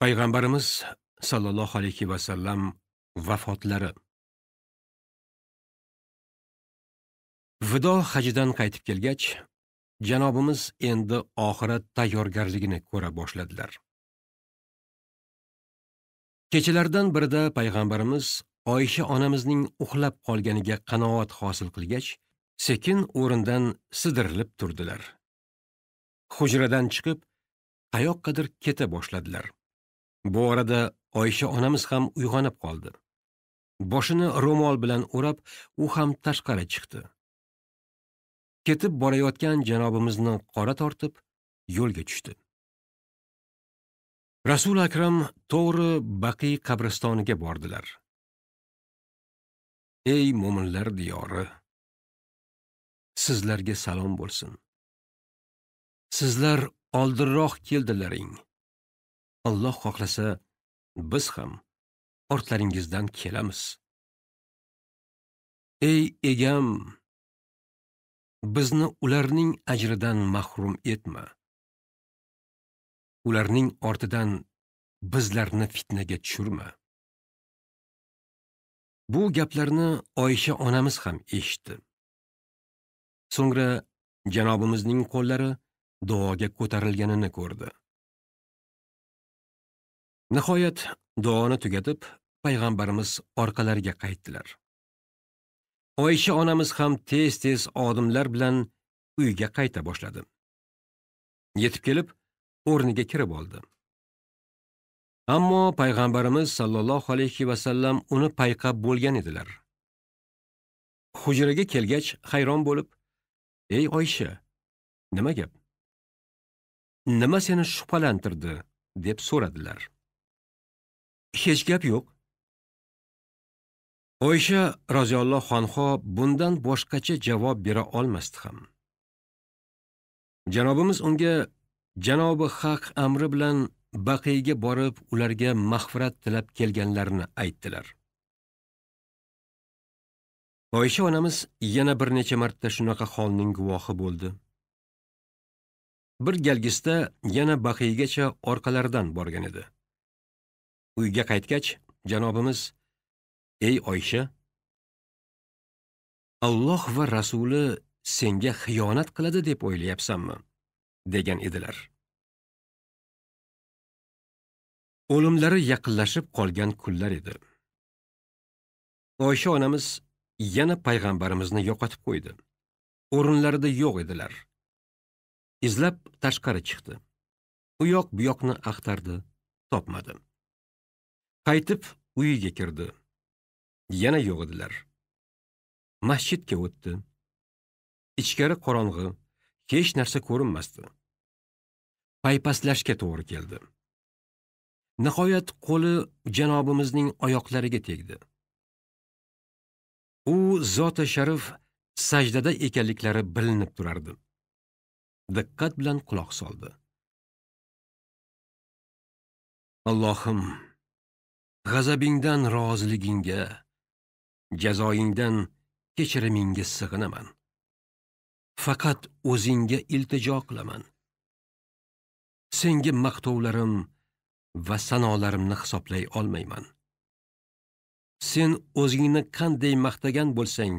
payg'ambarimiz sollallohu alayhi vasallam vafotlari vido hajidan qaytib kelgach janobimiz endi oxirat tayyorgarligini ko'ra boshladilar kechalardan birida payg'ambarimiz oyisha onamizning uxlab qolganiga qanoat hosil qilgach sekin o'rindan sidirilib turdilar hujradan chiqib qayoqqadir keta boshladilar bu orada oysha onamiz ham uyg'onib qoldi boshini ro'mol bilan o'rab u ham tashqari chiqdi ketib borayotgan janobimizni qora tortib yo'lga tushdi Rasul akram to'g'ri baqiy qabristoniga bordilar ey mu'minlar diyori sizlarga salom bo'lsin sizlar oldinroq keldilaring Alloh xohlasa, biz ham ortlaringizdan kelamiz. Ey egam, bizni ularning ajridan mahrum etma. Ularning ortidan bizlarni fitnaga tushurma. Bu gaplarni Oyisha onamiz ham eshitdi. So'ngra Janobimizning qo'llari duoga ko'tarilganini ko'rdi. nihoyat duoni tugatib payg'ambarimiz orqalariga qaytdilar Oyisha onamiz ham tez tez odimlar bilan uyga qayta boshladi yetib kelib o'rniga kirib oldi ammo payg'ambarimiz sallallohu alayhi va sallam uni payqab bo'lgan edilar hujraga kelgach hayron bo'lib ey Oyisha, nima gap nima seni shubhalantirdi deb so'radilar hech gap yo'q oysha roziyallohu anhu bundan boshqacha javob bera olmasdi ham janobimiz unga janobi haq amri bilan baqiyga borib ularga mag'firat tilab kelganlarini aytdilar oysha onamiz yana bir necha marta shunaqa holning guvohi bo'ldi bir galgisda yana baqiygacha orqalaridan borgan edi uyga qaytgach janobimiz ey oysha alloh va rasuli senga xiyonat qiladi deb o'ylayapsanmi degan edilar o'limlari yaqinlashib qolgan kunlar edi oysha onamiz yana payg'ambarimizni yo'qotib qo'ydi o'rinlarida yo'q edilar izlab tashqari chiqdi u yoq bu yoqni axtardi topmadi qaytib uyiga kirdi yana yo'g'idilar masjidga o'tdi ichkari qorong'i hech narsa ko'rinmasdi paypaslashga to'g'ri keldi nihoyat qo'li janobimizning oyoqlariga tegdi u zoti sharif sajdada ekanliklari bilinib turardi diqqat bilan quloq soldi allohim g'azabingdan roziligingga jazoingdan kechirimingga sig'inaman faqat o'zingga iltijo qilaman senga maqtovlarim va sanolarimni hisoblay olmayman sen o'zingni qanday maqtagan bo'lsang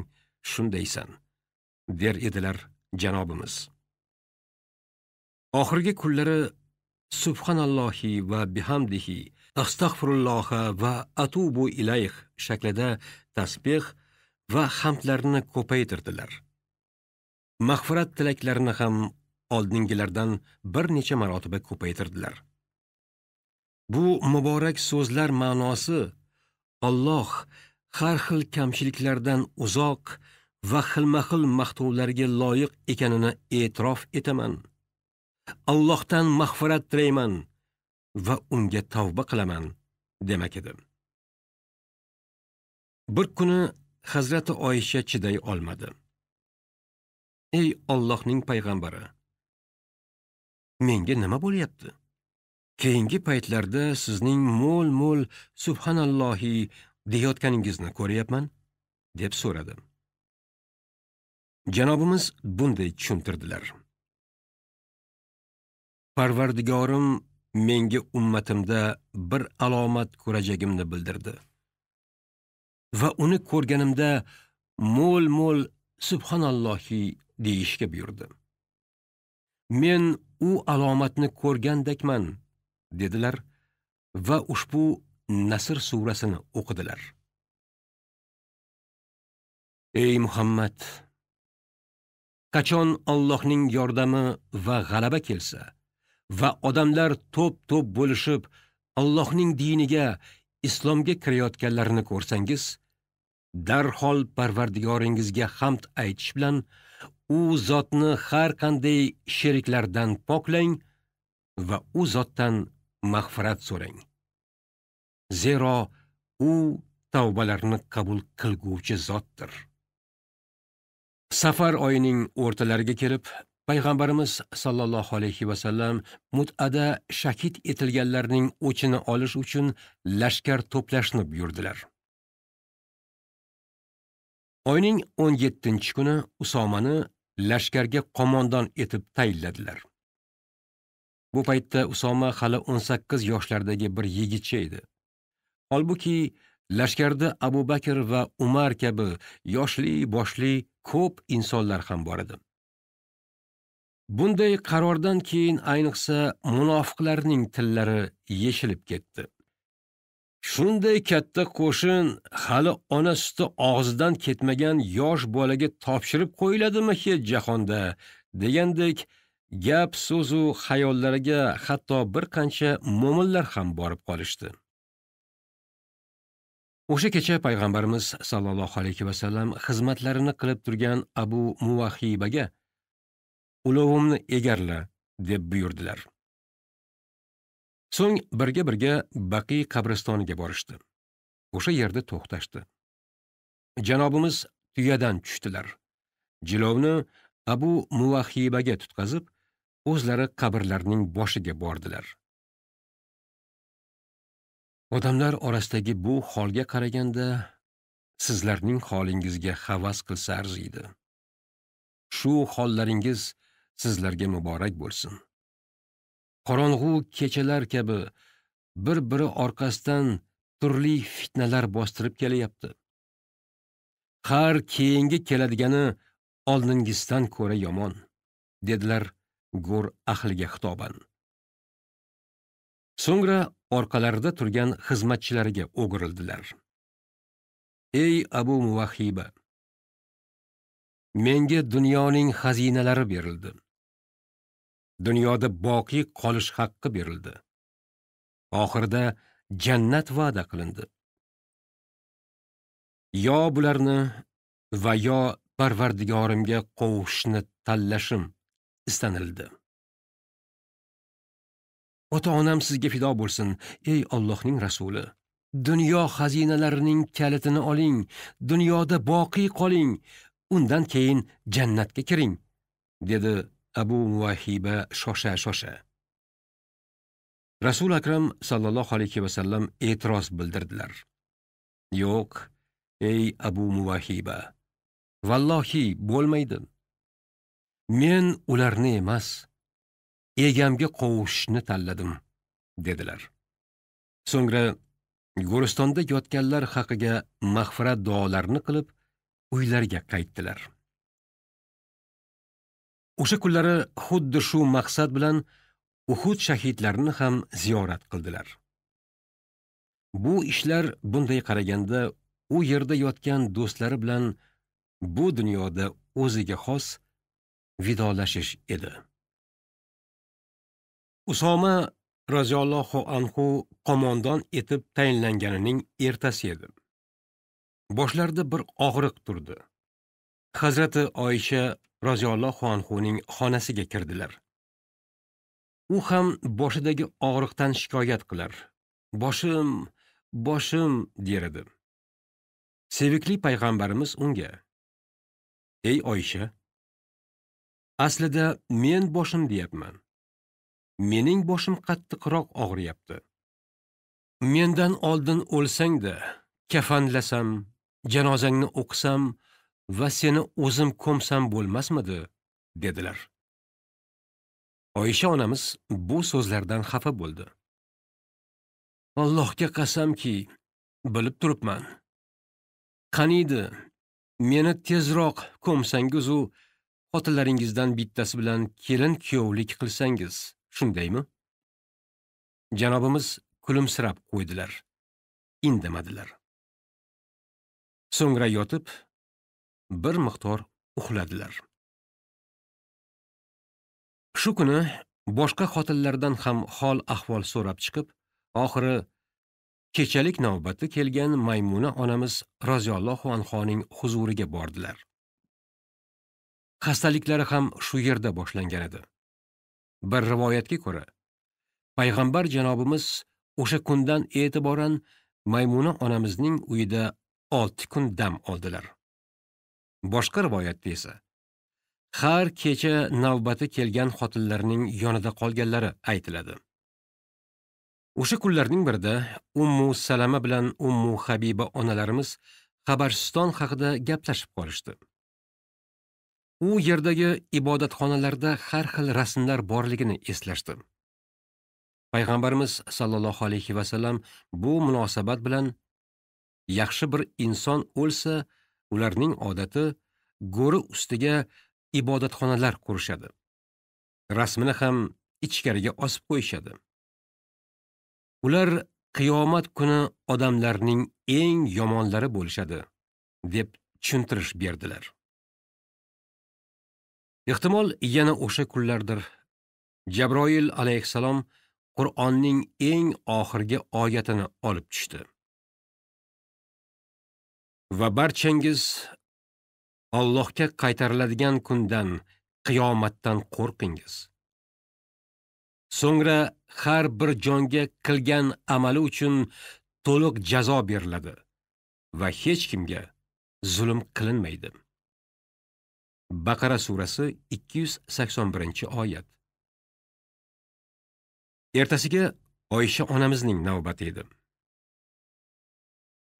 shundaysan der edilar janobimiz oxirgi kunlari subhanallohi va bihamdihi astag'firulloha va atubu ilayh shaklida tasbeh va hamdlarni ko'paytirdilar. Mag'firat tilaklarini ham oldingilardan bir necha marotaba ko'paytirdilar. Bu muborak so'zlar ma'nosi Alloh har xil kamchiliklardan uzoq va xilma-xil maqtovlarga loyiq ekanini e'tirof etaman. Allohdan mag'firat tilayman va unga tavba qilaman demak edi. Bir kuni Hazrati Oyisha chiday olmadi. Ey Allohning payg'ambari, menga nima bo'lyapti? Keyingi paytlarda sizning mo'l-mo'l subhanallohi deyotganingizni ko'ryapman, deb so'radi. Janobimiz bunday tushuntirdilar. Parvardigorim menga ummatimda bir alomat ko'rajagimni bildirdi. Va uni ko'rganimda mo'l-mo'l subhanallohi deyishga buyurdi. Men u alomatni ko'rgandekman, dedilar va ushbu Nasr surasini o'qidilar. Ey Muhammad, qachon Allohning yordami va g'alaba kelsa, va odamlar to'p-to'p bo'lishib Allohning diniga, islomga kirayotganlarini ko'rsangiz, darhol Parvardigoringizga hamd aytish bilan u zotni har qanday sheriklardan poklang va u zotdan mag'firat so'rang. Zero u tavbalarni qabul qilguvchi zotdir. Safar oyining o'rtalariga kelib, payg'ambarimiz sollallohu alayhi vasallam mutada shakit etilganlarning o'chini olish uchun lashkar to'plashni buyurdilar oyning 17 kuni usomani lashkarga qo'mondon etib tayinladilar bu paytda usoma hali 18 yoshlardagi bir yigitcha edi holbuki lashkarda abu bakr va umar kabi yoshli boshli ko'p insonlar ham bor edi bunday qarordan keyin ayniqsa munofiqlarning tillari yeshilib ketdi shunday katta qo'shin hali ona suti og'zidan ketmagan yosh bolaga topshirib qo'yiladimi hech jahonda degandek gap so'zu xayollariga hatto bir qancha mo'minlar ham borib qolishdi o'sha kecha payg'ambarimiz sallallohu alayhi vasallam xizmatlarini qilib turgan abu muvahhibaga ulovimni egarla deb buyurdilar so'ng birga birga baqiy qabristoniga borishdi o'sha yerda to'xtashdi janobimiz tuyadan tushdilar jilovni abu muvahhibaga tutqazib o'zlari qabrlarning boshiga bordilar odamlar orasidagi bu holga qaraganda sizlarning holingizga havas qilsa arziydi shu hollaringiz sizlarga muborak bo'lsin qorong'u kechalar kabi bir biri orqasidan turli fitnalar bostirib kelyapti har keyingi keladigani oldingisidan ko'ra yomon dedilar go'r ahliga xitoban so'ngra orqalarida turgan xizmatchilariga o'girildilar ey abu muvahhiba menga dunyoning xazinalari berildi dunyoda boqiy qolish haqqi berildi oxirida jannat va'da qilindi yo bularni va yo parvardigorimga qovushishni tanlashim istanildi ota onam sizga fido bo'lsin ey ollohning rasuli dunyo xazinalarining kalitini oling dunyoda boqiy qoling undan keyin jannatga kiring dedi abu muvahiba shosha shosha rasuli akram sallallohu alayhi vasallam e'tiroz bildirdilar yo'q ey abu muvahiba vallohi bo'lmaydi men ularni emas egamga qovushishni tanladim dedilar so'ngra gulistonda yotganlar haqiga mag'firat duolarini qilib uylariga qaytdilar o'sha kunlari xuddi shu maqsad bilan uhud shahidlarini ham ziyorat qildilar bu ishlar bunday qaraganda u yerda yotgan do'stlari bilan bu dunyoda o'ziga xos vidolashish edi usoma roziyallohu anhu qo'mondon etib tayinlanganining ertasi edi boshlarida bir og'riq turdi hazrati oysha roziyallohu anhuning xonasiga kirdilar u ham boshidagi og'riqdan shikoyat qilar boshim boshim der edi sevikli payg'ambarimiz unga ey oysha aslida men boshim deyapman mening boshim qattiqroq og'riyapti mendan oldin o'lsang-da kafanlasam janozangni o'qisam va seni o'zim ko'msam bo'lmasmidi dedilar oyisha onamiz bu so'zlardan xafa bo'ldi allohga qasamki bilib turibman qaniydi meni tezroq ko'msangizu xotinlaringizdan bittasi bilan kelin kuyovlik qilsangiz shundaymi janobimiz kulimsirab qo'ydilar indamadilar so'ngra yotib bir miqdor uxladilar shu kuni boshqa xotinlardan ham hol ahvol so'rab chiqib oxiri kechalik navbati kelgan maymuna onamiz roziyallohu anhoning huzuriga bordilar xastaliklari ham shu yerda boshlangan edi bir rivoyatga ko'ra payg'ambar janobimiz o'sha kundan e'tiboran maymuna onamizning uyida 6 kun dam oldilar. Boshqa rivoyatda esa har kecha navbati kelgan xotinlarning yonida qolganlari aytiladi. O'sha kunlarning birida Ummu Salama bilan Ummu Habiba onalarimiz Xabariston haqida gaplashib qolishdi. U yerdagi ibodatxonalarda har xil rasmlar borligini eslashdi. Payg'ambarimiz sallallohu alayhi va sallam bu munosabat bilan yaxshi bir inson o'lsa ularning odati go'ri ustiga ibodatxonalar qurishadi rasmini ham ichkariga osib qo'yishadi ular qiyomat kuni odamlarning eng yomonlari bo'lishadi deb tushuntirish berdilar ehtimol yana o'sha kunlardir jabroil alayhissalom qur'onning eng oxirgi oyatini olib tushdi va barchangiz Allohga qaytariladigan kundan, qiyomatdan qo'rqingiz. So'ngra har bir jonga qilgan amali uchun to'liq jazo beriladi va hech kimga zulm qilinmaydi. Baqara surasi 281-oyat. Ertasiga Oyisha onamizning navbati edi.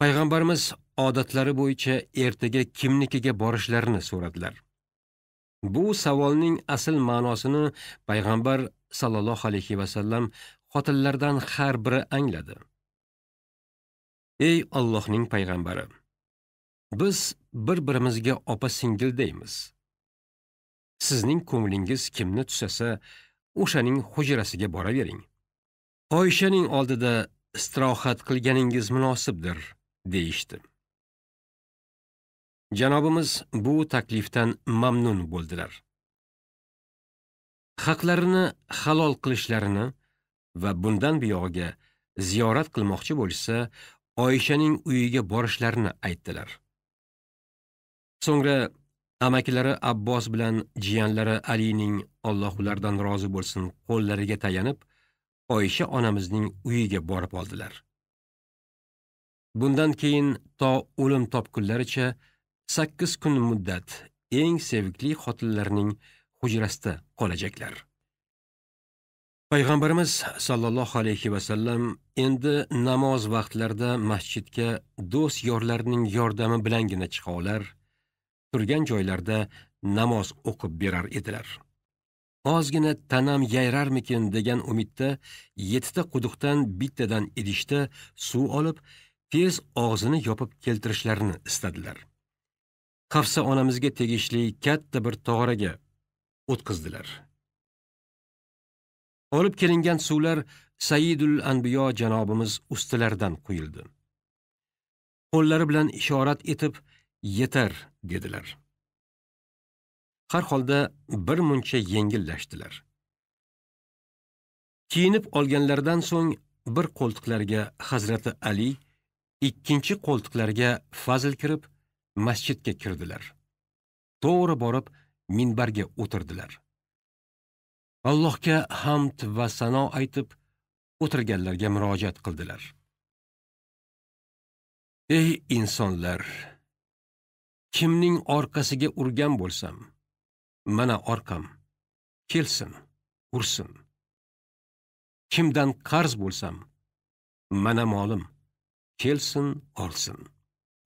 Payg'ambarimiz odatlari bo'yicha ertaga kimnikiga borishlarini so'radilar bu savolning asl ma'nosini payg'ambar sallallohu alayhi vasallam xotinlardan har biri angladi ey ollohning payg'ambari biz bir birimizga opa singil deymiz. sizning ko'nglingiz kimni tusasa o'shaning hujrasiga boravering oyshaning oldida istirohat qilganingiz munosibdir deyishdi janobimiz bu taklifdan mamnun bo'ldilar haqlarini halol qilishlarini va bundan buyog'iga ziyorat qilmoqchi bo'lsa, oyishaning uyiga borishlarini aytdilar so'ngra amakilari abbos bilan jiyanlari ning alloh ulardan rozi bo'lsin qo'llariga tayanib oyisha onamizning uyiga borib oldilar bundan keyin to o'lim topgunlaricha sakkiz kun muddat eng sevikli xotinlarning hujrasida qolajaklar payg'ambarimiz sollallohu alayhi vasallam endi namoz vaqtlarida masjidga do'st yorlarning yordami bilangina chiqa olar turgan joylarda namoz o'qib berar edilar ozgina tanam yayrarmikin degan umidda yettita quduqdan bittadan idishda suv olib tez og'zini yopib keltirishlarini istadilar hafsa onamizga tegishli katta bir tog'araga o'tkazdilar olib kelingan suvlar saidul anbiyo janobimiz ustilaridan quyildi qo'llari bilan ishorat etib yetar dedilar har holda bir muncha yengillashdilar kiyinib olganlaridan so'ng bir qo'ltiqlarga hazrati ali ikkinchi qo'ltiqlarga fazil kirib masjidga kirdilar to'g'ri borib minbarga o'tirdilar allohga hamd va sano aytib o'tirganlarga murojaat qildilar ey insonlar kimning orqasiga urgan bo'lsam mana orqam kelsin ursin kimdan qarz bo'lsam mana molim kelsin olsin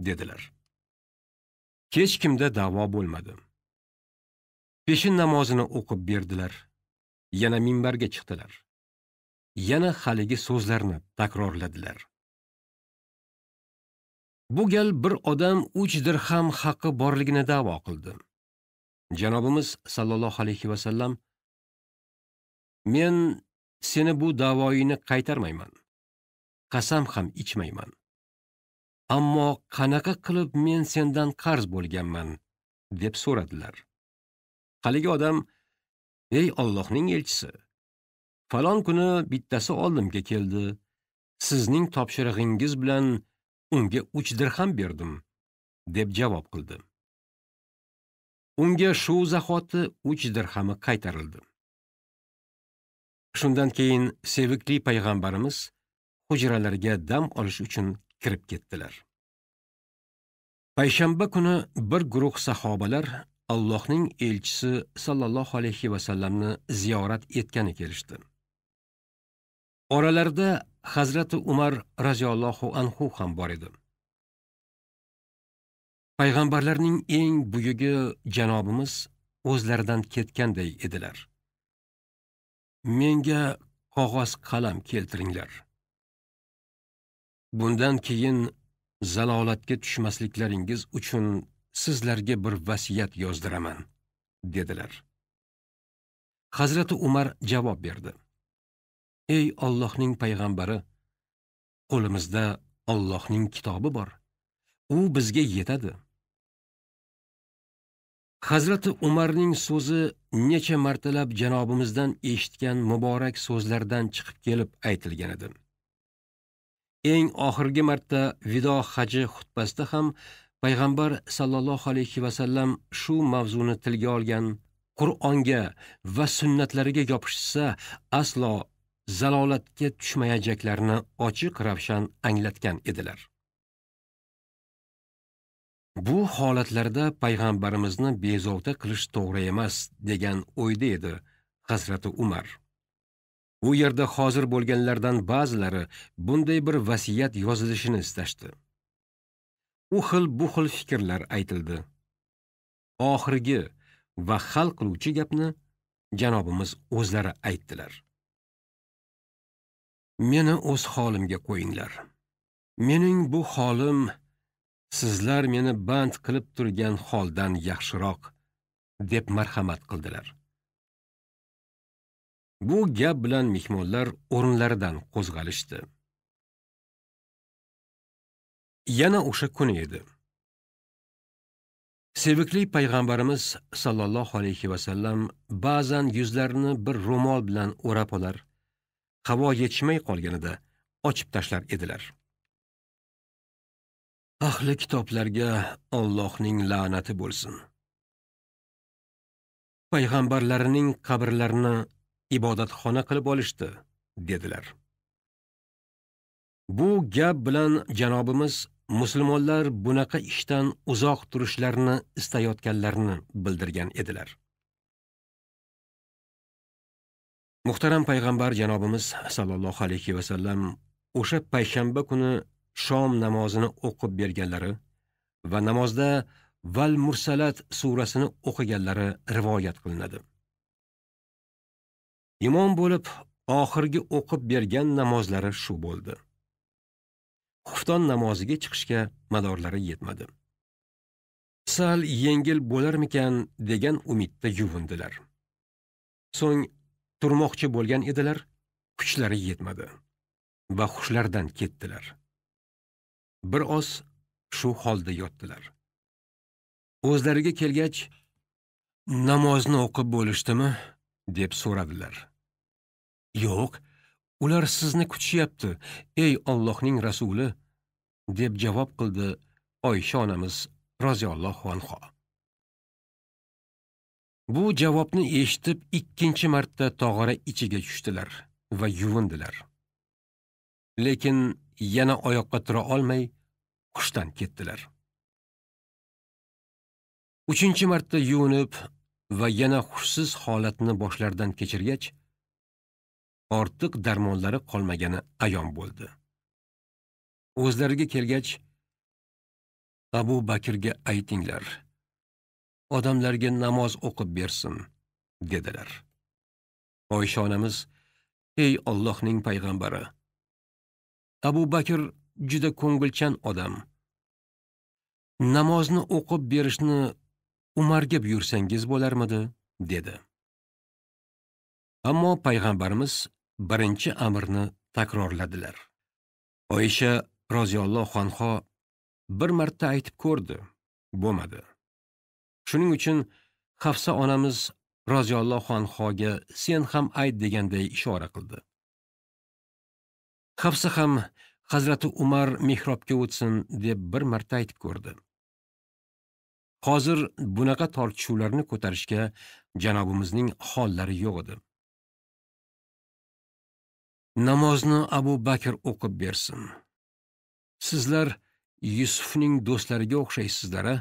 dedilar hech kimda da'vo bo'lmadi peshin namozini o'qib berdilar yana minbarga chiqdilar yana haligi so'zlarni takrorladilar bu gal bir odam uch dirham haqqi borligini da'vo qildi janobimiz sallallohu alayhi vasallam men seni bu da'voingni qaytarmayman qasam ham ichmayman ammo qanaqa qilib men sendan qarz bo'lganman deb so'radilar haligi odam ey ollohning elchisi falon kuni bittasi oldimga keldi sizning topshirig'ingiz bilan unga uch dirham berdim deb javob qildi unga shu zahoti uch dirhami qaytarildi shundan keyin sevikli payg'ambarimiz hujralariga dam olish uchun kirib ketdilar payshanba kuni bir guruh sahobalar allohning elchisi sallallohu alayhi vasallamni ziyorat etgani kelishdi oralarida hazrati umar roziyallohu anhu ham bor edi payg'ambarlarning eng buyugi janobimiz o'zlaridan ketganday edilar menga qog'oz qalam keltiringlar bundan keyin zalolatga tushmasliklaringiz uchun sizlarga bir vasiyat yozdiraman dedilar hazrati umar javob berdi ey ollohning payg'ambari qo'limizda ollohning kitobi bor u bizga yetadi hazrati umarning so'zi necha martalab janobimizdan eshitgan muborak so'zlardan chiqib kelib aytilgan edi eng oxirgi marta vido haji xutbasida ham payg'ambar sallallohu alayhi vasallam shu mavzuni tilga olgan qur'onga va sunnatlariga yopishsa aslo zalolatga tushmayajaklarini ochiq ravshan anglatgan edilar bu holatlarda payg'ambarimizni bezovta qilish to'g'ri emas degan o'yda edi hazrati umar u yerda hozir bo'lganlardan ba'zilari bunday bir vasiyat yozilishini istashdi u xil bu xil fikrlar aytildi oxirgi va hal qiluvchi gapni janobimiz o'zlari aytdilar meni o'z holimga qo'yinglar mening bu holim sizlar meni band qilib turgan holdan yaxshiroq deb marhamat qildilar bu gap bilan mehmonlar o'rinlaridan qo'zg'alishdi yana o'sha kun edi sevikli payg'ambarimiz sallallohu alayhi vasallam ba'zan yuzlarini bir ro'mol bilan o'rab olar havo yetishmay qolganida ochib tashlar edilar ahli kitoblarga Allohning la'nati bo'lsin payg'ambarlarining qabrlarini ibodatxona qilib olishdi dedilar bu gap bilan janobimiz musulmonlar bunaqa ishdan uzoq turishlarini istayotganlarini bildirgan edilar muhtaram payg'ambar janobimiz sollallohu alayhi vasallam o'sha payshanba kuni shom namozini o'qib berganlari va namozda val mursalat surasini o'qiganlari rivoyat qilinadi imom bo'lib oxirgi o'qib bergan namozlari shu bo'ldi xufton namoziga chiqishga madorlari yetmadi sal yengil bo'larmikan degan umidda yuvindilar so'ng turmoqchi bo'lgan edilar kuchlari yetmadi va hushlaridan ketdilar bir oz shu holda yotdilar o'zlariga kelgach namozni o'qib bo'lishdimi deb so'radilar yo'q ular sizni kutishyapti ey ollohning rasuli deb javob qildi oysha onamiz roziyallohu anha. bu javobni eshitib ikkinchi marta tog'ora ichiga tushdilar va yuvindilar lekin yana oyoqqa tura olmay hushdan ketdilar uchinchi marta yuvinib va yana hushsiz holatni boshlaridan kechirgach ortiq darmonlari qolmagani ayon bo'ldi o'zlariga kelgach abu bakrga aytinglar odamlarga namoz o'qib bersin dedilar oysha onamiz ey ollohning payg'ambari abu bakr juda ko'ngilchan odam namozni o'qib berishni umarga buyursangiz bo'larmidi dedi ammo payg'ambarimiz birinchi amrni takrorladilar oyisha roziyallohu anho bir marta aytib ko'rdi bo'lmadi shuning uchun hafsa onamiz roziyallohu anhoga sen ham ayt deganday ishora qildi hafsa ham hazrati umar mehrobga o'tsin deb bir marta aytib ko'rdi hozir bunaqa tortishuvlarni ko'tarishga janobimizning hollari yo'q edi namozni abu bakr o'qib bersin sizlar yusufning do'stlariga o'xshaysizlar a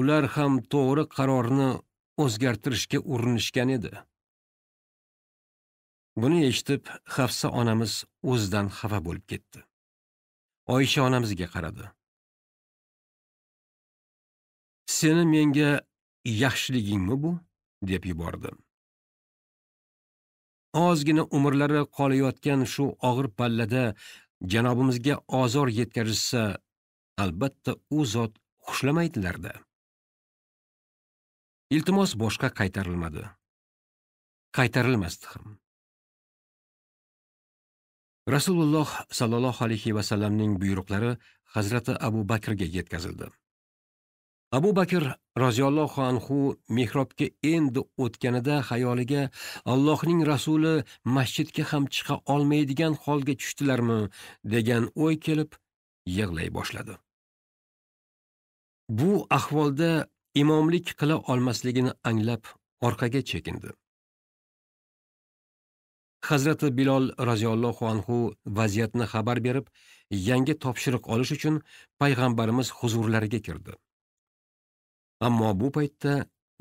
ular ham to'g'ri qarorni o'zgartirishga urinishgan edi buni eshitib hafsa onamiz o'zidan xafa bo'lib ketdi Oyisha onamizga qaradi seni menga yaxshiligingmi bu deb yubordi ozgina umrlari qolayotgan shu og'ir pallada janobimizga ozor yetkazishsa albatta u zot xushlamaydilarda iltimos boshqa qaytarilmadi qaytarilmasdi ham rasululloh sollallohu alayhi vasallamning buyruqlari hazrati abu bakrga yetkazildi abu bakr roziyallohu anhu mehrobga endi o'tganida xayoliga allohning rasuli masjidga ham chiqa olmaydigan holga tushdilarmi degan o'y kelib yig'lay boshladi bu ahvolda imomlik qila olmasligini anglab orqaga chekindi hazrati bilol roziyallohu anhu vaziyatni xabar berib yangi topshiriq olish uchun payg'ambarimiz huzurlariga kirdi ammo bu paytda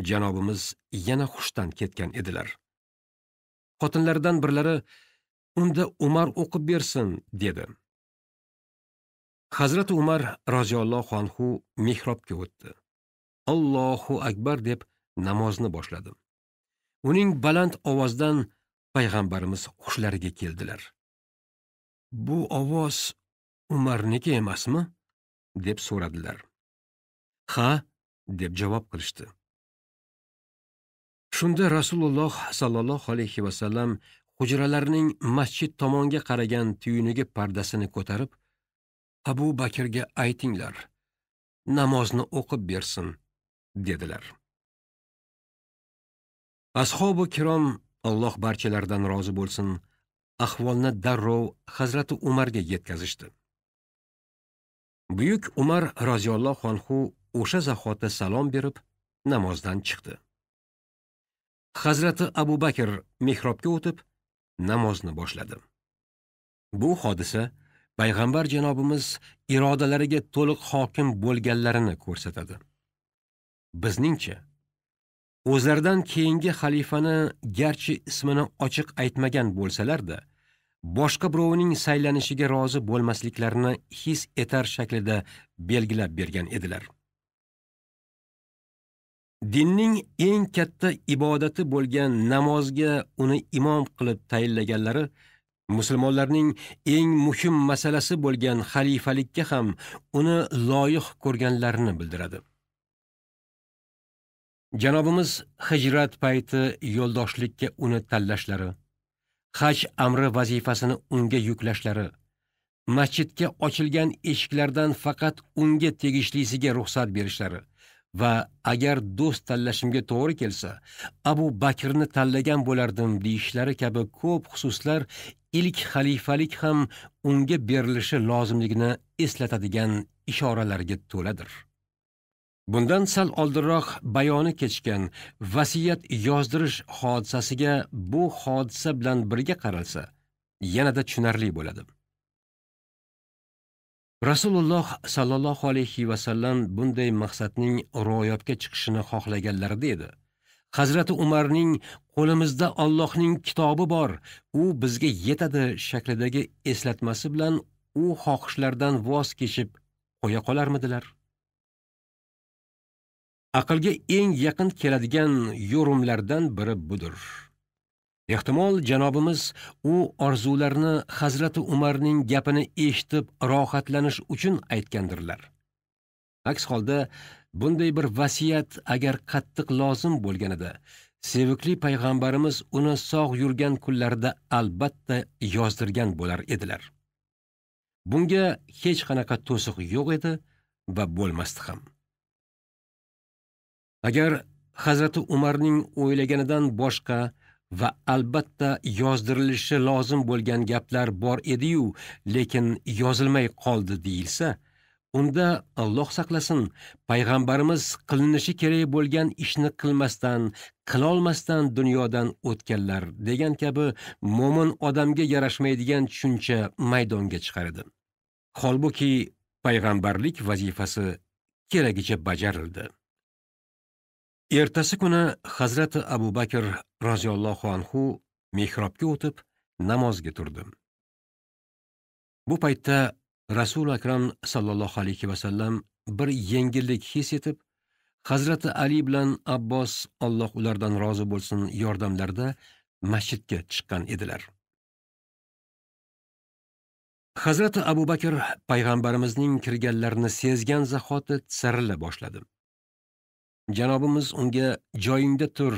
janobimiz yana hushdan ketgan edilar xotinlaridan birlari unda umar o'qib bersin dedi hazrati umar roziyallohu anhu mehrobga o'tdi allohu akbar deb namozni boshladi uning baland ovozdan payg'ambarimiz hushlariga keldilar bu ovoz umarniki emasmi deb so'radilar ha deb javob qilishdi shunda rasululloh sollallohu alayhi vasallam hujralarining masjid tomonga qaragan tuyuniga pardasini ko'tarib abu bakrga aytinglar namozni o'qib bersin dedilar ashobi kirom alloh barchalaridan rozi bo'lsin ahvolni darrov hazrati umarga yetkazishdi buyuk umar roziyallohu anhu o'sha zahoti salom berib namozdan chiqdi hazrati abu bakr mehrobga o'tib namozni boshladi bu hodisa payg'ambar janobimiz irodalariga to'liq hokim bo'lganlarini ko'rsatadi bizningcha o'zlaridan keyingi xalifani garchi ismini ochiq aytmagan bo'lsalarda boshqa birovining saylanishiga rozi bo'lmasliklarini his etar shaklida belgilab bergan edilar dinning eng katta ibodati bo'lgan namozga uni imom qilib tayinlaganlari musulmonlarning eng muhim masalasi bo'lgan xalifalikka ham uni loyiq ko'rganlarini bildiradi. Janobimiz hijrat payti yo'ldoshlikka uni tanlashlari, haj amri vazifasini unga yuklashlari, masjidga ochilgan eshiklardan faqat unga tegishlisiga ruxsat berishlari va agar do'st tanlashimga to'g'ri kelsa abu bakrni tanlagan bo'lardim deyishlari kabi ko'p xususlar ilk xalifalik ham unga berilishi lozimligini eslatadigan ishoralarga to'ladir bundan sal oldinroq bayoni kechgan vasiyat yozdirish hodisasiga bu hodisa bilan birga qaralsa yanada tushunarli bo'ladi rasululloh sollallohu alayhi vasallam bunday maqsadning ro'yobga chiqishini xohlaganlarida edi hazrati umarning qo'limizda Allohning kitobi bor u bizga yetadi shaklidagi eslatmasi bilan u xohishlardan voz kechib qo'ya qolarmidilar aqlga eng yaqin keladigan yo'rimlardan biri budur ehtimol janobimiz u orzularni hazrati umarning gapini eshitib rohatlanish uchun aytgandirlar aks holda bunday bir vasiyat agar qattiq lozim bo'lganida sevikli payg'ambarimiz uni sog' yurgan kunlarida albatta yozdirgan bo'lar edilar bunga hech qanaqa to'siq yo'q edi va bo'lmasdi ham agar hazrati umarning o'ylaganidan boshqa va albatta yozdirilishi lozim bo'lgan gaplar bor edi-yu, lekin yozilmay qoldi deilsa, unda Alloh saqlasin, payg'ambarimiz qilinishi kerak bo'lgan ishni qilmasdan, qilolmasdan dunyodan o'tganlar degan kabi mo'min odamga yarashmaydigan tushuncha maydonga chiqardi. Holbuki payg'ambarlik vazifasi keragicha bajarildi. ertasi kuni hazrati abu bakr roziyallohu anhu mehrobga o'tib namozga turdi bu paytda rasuli akram sollallohu alayhi vasallam bir yengillik his etib hazrati ali bilan abbos alloh ulardan rozi bo'lsin yordamlarida masjidga chiqqan edilar hazrati abu bakr payg'ambarimizning kirganlarini sezgan zahoti tsirilla boshladi janobimiz unga joyingda tur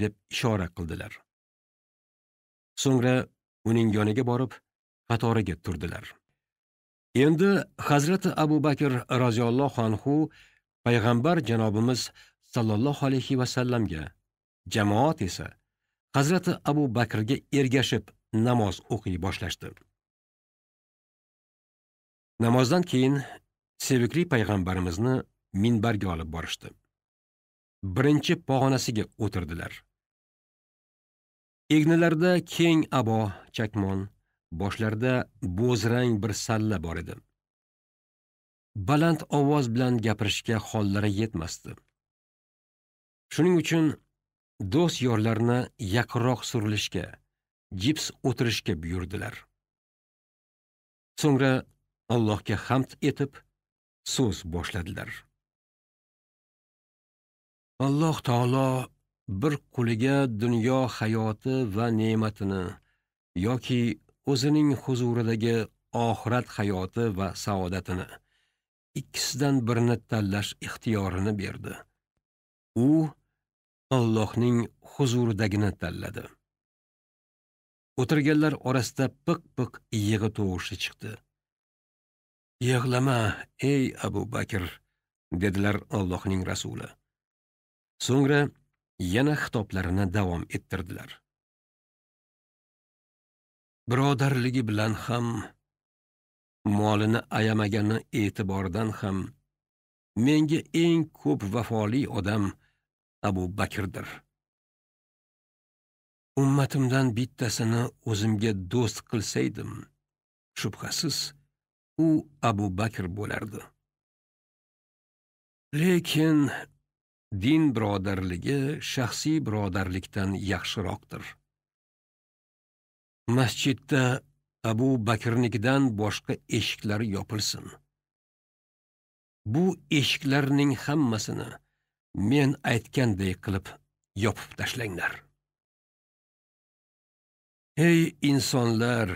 deb ishora qildilar so'ngra uning yoniga borib qatoriga turdilar endi hazrati abu bakr roziyallohu anhu payg'ambar janobimiz sollallohu alayhi vasallamga jamoat esa hazrati abu bakrga ergashib namoz o'qiy boshlashdi namozdan keyin sevikli payg'ambarimizni minbarga olib borishdi birinchi pog'onasiga o'tirdilar Egnilarda keng abo chakmon boshlarida bo'zrang bir salla bor edi baland ovoz bilan gapirishga hollari yetmasdi shuning uchun do'st yorlarni yaqinroq surilishga jips o'tirishga buyurdilar so'ngra allohga hamd etib so'z boshladilar alloh taolo bir quliga dunyo hayoti va ne'matini yoki o'zining huzuridagi oxirat hayoti va saodatini ikkisidan birini tanlash ixtiyorini berdi u Allohning huzuridagini tanladi o'tirganlar orasida piq piq yig'i tovushi chiqdi yig'lama ey abu bakr dedilar allohning rasuli so'ngra yana xitoblarini davom ettirdilar birodarligi bilan ham molini ayamagani e'tibordan ham menga eng ko'p vafoli odam abu bakrdir ummatimdan bittasini o'zimga do'st qilsaydim shubhasiz u abu bakr bo'lardi lekin din birodarligi shaxsiy birodarlikdan yaxshiroqdir masjidda abu bakrnikidan boshqa eshiklar yopilsin bu eshiklarning hammasini men aytganday qilib yopib tashlanglar ey insonlar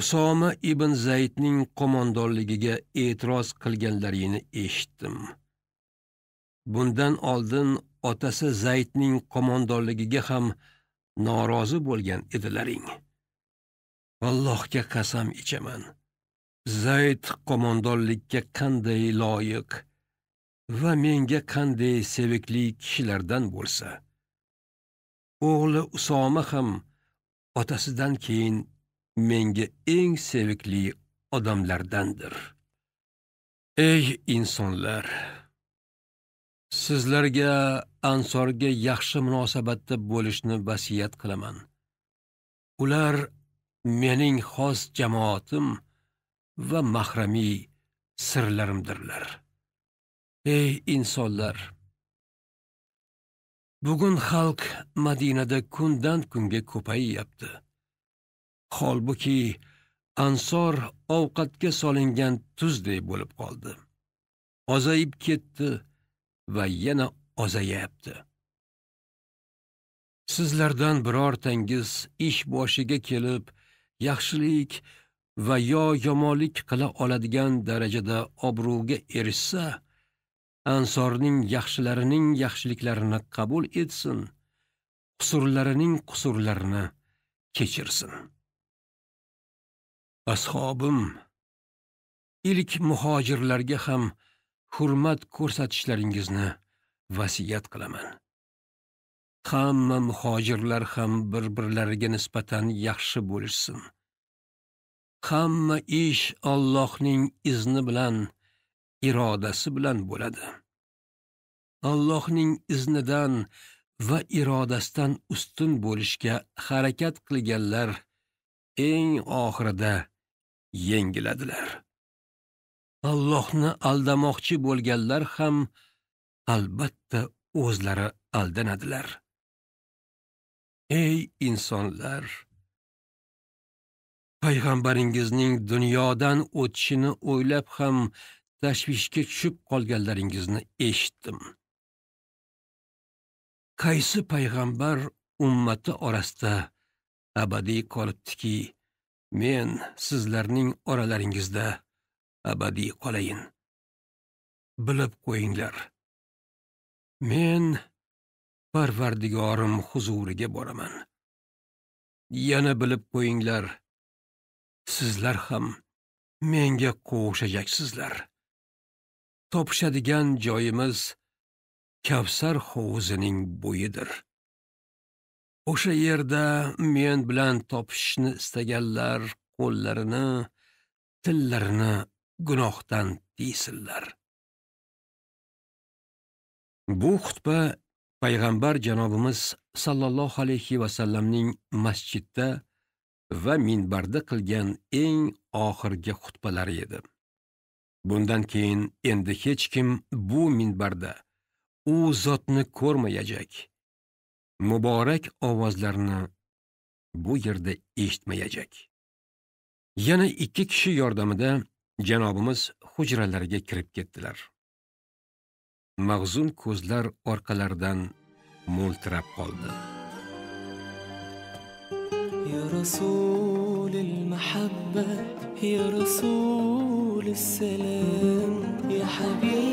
usoma ibn zaydning qo'mondonligiga e'tiroz qilganlaringni eshitdim bundan oldin otasi zaydning qo'mondonligiga ham norozi bo'lgan edilaring allohga qasam ichaman zayd qo'mondonlikka qanday loyiq va menga qanday sevikli kishilardan bo'lsa o'g'li usoma ham otasidan keyin menga eng sevikli odamlardandir ey insonlar sizlarga ansorga yaxshi munosabatda bo'lishni vasiyat qilaman ular mening xos jamoatim va mahramiy sirlarimdirlar ey insonlar bugun xalq madinada kundan kunga ko'payyapti holbuki ansor ovqatga solingan tuzdek bo'lib qoldi ozayib ketdi va yana ozayapti sizlardan birortangiz ish boshiga kelib yaxshilik va yo yomonlik qila oladigan darajada obro'ga erishsa ansorning yaxshilarining yaxshiliklarini qabul etsin qusurlarining qusurlarini kechirsin ashobim ilk muhojirlarga ham hurmat ko'rsatishlaringizni vasiyat qilaman hamma muhojirlar ham bir birlariga nisbatan yaxshi bo'lishsin hamma ish Allohning izni bilan irodasi bilan bo'ladi allohning iznidan va irodasidan ustun bo'lishga harakat qilganlar eng oxirida yengiladilar Allohni aldamoqchi bo'lganlar ham albatta o'zlari aldanadilar. Ey insonlar, payg'ambaringizning dunyodan o'tishini o'ylab ham tashvishga tushib qolganlaringizni eshitdim. Qaysi payg'ambar ummati orasida abadiy qolibdiki, men sizlarning oralaringizda abadiy qolayin bilib qo'yinglar men parvardigorim huzuriga boraman yana bilib qo'yinglar sizlar ham menga qo'shajaksizlar topishadigan joyimiz kavsar hovuzining bo'yidir o'sha yerda men bilan topishishni istaganlar qo'llarini tillarini gunohdan tiysinlar bu xutba payg'ambar janobimiz sollallohu alayhi vasallamning masjidda va minbarda qilgan eng oxirgi xutbalari edi bundan keyin endi hech kim bu minbarda u zotni ko'rmayajak muborak ovozlarni bu yerda eshitmayajak yana ikki kishi yordamida janobimiz hujralariga kirib ketdilar mag'zum ko'zlar orqalaridan mo'ltirab qoldi يا رسول المحبة يا رسول السلام يا